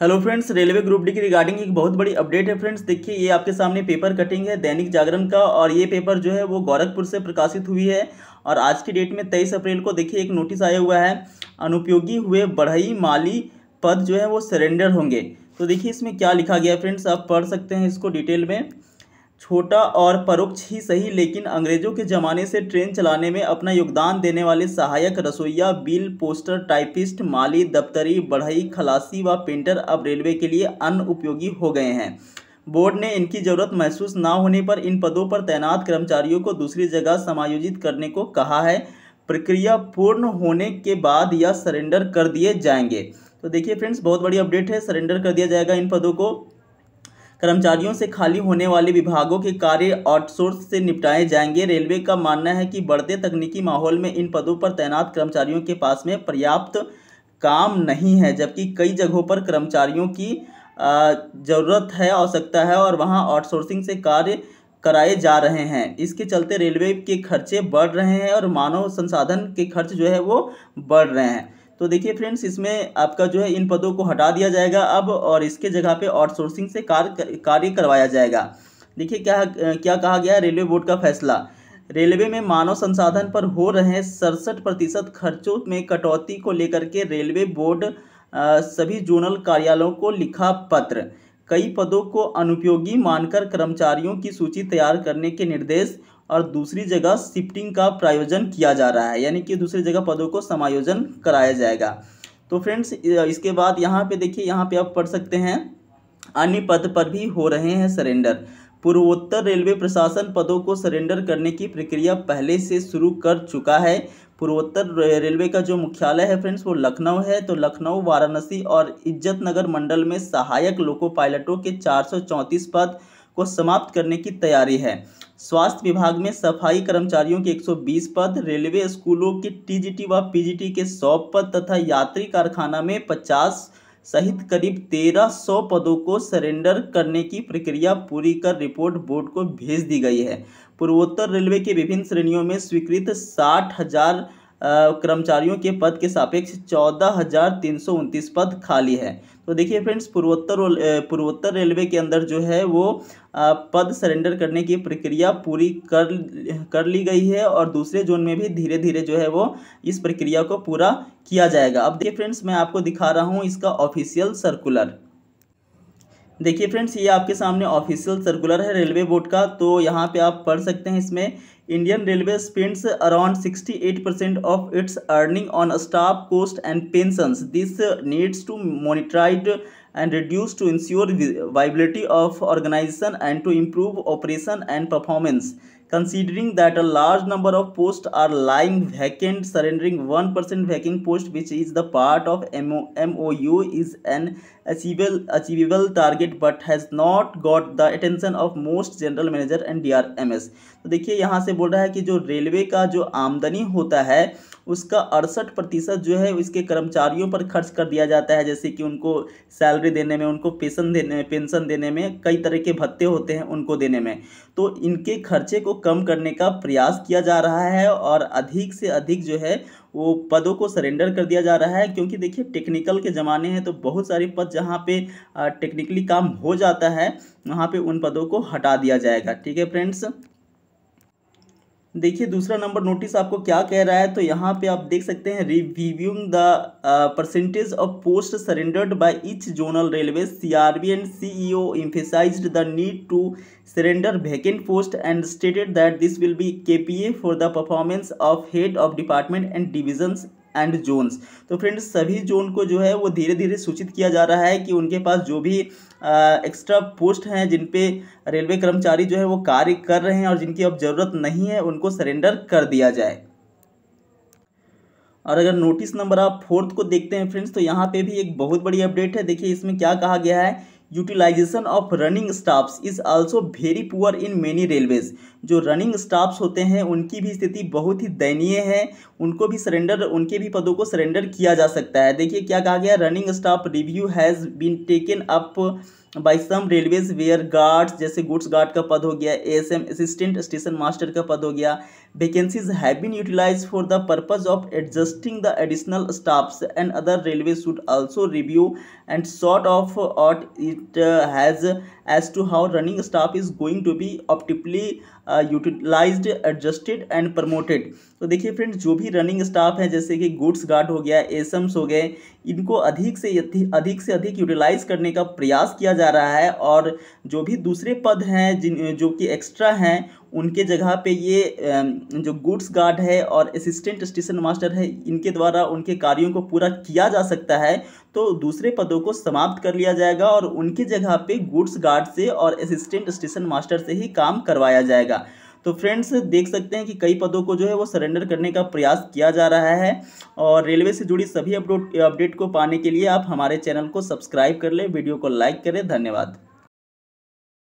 Hello friends railway group D की regarding एक बहुत बड़ी अपडेट है फ्रेंड्स देखिए ये आपके सामने पेपर कटिंग है दैनिक जागरण का और ये पेपर जो है वो गोरखपुर से प्रकाशित हुई है और आज की डेट में 23 अप्रैल को देखिए एक नोटिस आया हुआ है अनुपयोगी हुए बढ़ई माली पद जो है वो सरेंडर होंगे तो देखिए इसमें क्या लिखा गया फ्रेंड्स आप पढ़ सकते हैं इसको डिटेल में छोटा और परोक्ष ही सही लेकिन अंग्रेज़ों के ज़माने से ट्रेन चलाने में अपना योगदान देने वाले सहायक रसोईया बिल पोस्टर टाइपिस्ट माली दफ्तरी बढ़ई खलासी व पेंटर अब रेलवे के लिए अन उपयोगी हो गए हैं बोर्ड ने इनकी ज़रूरत महसूस ना होने पर इन पदों पर तैनात कर्मचारियों को दूसरी जगह समायोजित करने को कहा है प्रक्रिया पूर्ण होने के बाद यह सरेंडर कर दिए जाएंगे तो देखिए फ्रेंड्स बहुत बड़ी अपडेट है सरेंडर कर दिया जाएगा इन पदों को कर्मचारियों से खाली होने वाले विभागों के कार्य आउटसोर्स से निपटाए जाएंगे रेलवे का मानना है कि बढ़ते तकनीकी माहौल में इन पदों पर तैनात कर्मचारियों के पास में पर्याप्त काम नहीं है जबकि कई जगहों पर कर्मचारियों की ज़रूरत है आवश्यकता है और वहाँ आउटसोर्सिंग से कार्य कराए जा रहे हैं इसके चलते रेलवे के खर्चे बढ़ रहे हैं और मानव संसाधन के खर्च जो है वो बढ़ रहे हैं तो देखिए फ्रेंड्स इसमें आपका जो है इन पदों को हटा दिया जाएगा अब और इसके जगह पे आउटसोर्सिंग से कार्य कार्य करवाया जाएगा देखिए क्या क्या कहा गया रेलवे बोर्ड का फैसला रेलवे में मानव संसाधन पर हो रहे सड़सठ प्रतिशत खर्चों में कटौती को लेकर के रेलवे बोर्ड सभी जोनल कार्यालयों को लिखा पत्र कई पदों को अनुपयोगी मानकर कर्मचारियों की सूची तैयार करने के निर्देश और दूसरी जगह शिफ्टिंग का प्रायोजन किया जा रहा है यानी कि दूसरी जगह पदों को समायोजन कराया जाएगा तो फ्रेंड्स इसके बाद यहाँ पे देखिए यहाँ पे आप पढ़ सकते हैं अन्य पद पर भी हो रहे हैं सरेंडर पूर्वोत्तर रेलवे प्रशासन पदों को सरेंडर करने की प्रक्रिया पहले से शुरू कर चुका है पूर्वोत्तर रेलवे का जो मुख्यालय है फ्रेंड्स वो लखनऊ है तो लखनऊ वाराणसी और इज्जत नगर मंडल में सहायक लोको पायलटों के चार पद को समाप्त करने की तैयारी है स्वास्थ्य विभाग में सफाई कर्मचारियों के 120 पद रेलवे स्कूलों के टीजीटी व पीजीटी के 100 पद तथा यात्री कारखाना में 50 सहित करीब 1300 पदों को सरेंडर करने की प्रक्रिया पूरी कर रिपोर्ट बोर्ड को भेज दी गई है पूर्वोत्तर रेलवे के विभिन्न श्रेणियों में स्वीकृत साठ हजार कर्मचारियों के पद के सापेक्ष चौदह हजार तीन सौ उनतीस पद खाली है तो देखिए फ्रेंड्स पूर्वोत्तर पूर्वोत्तर रेलवे के अंदर जो है वो पद सरेंडर करने की प्रक्रिया पूरी कर कर ली गई है और दूसरे जोन में भी धीरे धीरे जो है वो इस प्रक्रिया को पूरा किया जाएगा अब देखिए फ्रेंड्स मैं आपको दिखा रहा हूँ इसका ऑफिशियल सर्कुलर देखिए फ्रेंड्स ये आपके सामने ऑफिशियल सर्कुलर है रेलवे बोर्ड का तो यहाँ पे आप पढ़ सकते हैं इसमें Indian Railway spends around 68% of its earning on staff cost and pensions. This needs to monitored and reduced to ensure viability of organization and to improve operation and performance. Considering that a large number of post are lying vacant surrendering one percent vacant post which is the part of M O M O U is an achievable achievable target but has not got the attention of most general manager and D R M S तो देखिए यहाँ से बोल रहा है कि जो railway का जो आमदनी होता है उसका अड़सठ प्रतिशत जो है इसके कर्मचारियों पर खर्च कर दिया जाता है जैसे कि उनको सैलरी देने में उनको पेंशन देने में पेंशन देने में कई तरह के भत्ते होते हैं उनको देने में तो इनके खर्चे को कम करने का प्रयास किया जा रहा है और अधिक से अधिक जो है वो पदों को सरेंडर कर दिया जा रहा है क्योंकि देखिए टेक्निकल के ज़माने हैं तो बहुत सारे पद जहाँ पे टेक्निकली काम हो जाता है वहाँ पे उन पदों को हटा दिया जाएगा ठीक है फ्रेंड्स देखिए दूसरा नंबर नोटिस आपको क्या कह रहा है तो यहाँ पे आप देख सकते हैं reviewing the percentage of post surrendered by each zonal railway CRB and CEO emphasised the need to surrender vacant post and stated that this will be KPA for the performance of head of department and divisions and zones तो friends सभी zone को जो है वो धीरे धीरे सूचित किया जा रहा है कि उनके पास जो भी एक्स्ट्रा पोस्ट हैं जिन पे रेलवे कर्मचारी जो है वो कार्य कर रहे हैं और जिनकी अब ज़रूरत नहीं है उनको सरेंडर कर दिया जाए और अगर नोटिस नंबर आप फोर्थ को देखते हैं फ्रेंड्स तो यहाँ पे भी एक बहुत बड़ी अपडेट है देखिए इसमें क्या कहा गया है utilisation of running staffs is also very poor in many railways जो रनिंग स्टाफ्स होते हैं उनकी भी स्थिति बहुत ही दयनीय है उनको भी सरेंडर उनके भी पदों को सरेंडर किया जा सकता है देखिए क्या कहा गया running staff review has been taken up by some railways where guards जैसे गुड्स गार्ड का पद हो गया एएसएम असिस्टेंट स्टेशन मास्टर का पद हो गया vacancies have been utilised for the purpose of adjusting the additional staffs and other railway should also review and short of ought it has as to how running staff is going to be optimally uh, utilized, adjusted and promoted तो देखिए friends जो भी running staff है जैसे कि goods guard हो गया एसम्स हो गए इनको अधिक से अधिक से अधिक यूटिलाइज करने का प्रयास किया जा रहा है और जो भी दूसरे पद हैं जिन जो कि एक्स्ट्रा हैं उनके जगह पे ये जो गुड्स गार्ड है और असिस्टेंट स्टेशन मास्टर है इनके द्वारा उनके कार्यों को पूरा किया जा सकता है तो दूसरे पदों को समाप्त कर लिया जाएगा और उनके जगह पे गुड्स गार्ड से और असिस्टेंट स्टेशन मास्टर से ही काम करवाया जाएगा तो फ्रेंड्स देख सकते हैं कि कई पदों को जो है वो सरेंडर करने का प्रयास किया जा रहा है और रेलवे से जुड़ी सभी अपडेट को पाने के लिए आप हमारे चैनल को सब्सक्राइब कर लें वीडियो को लाइक करें धन्यवाद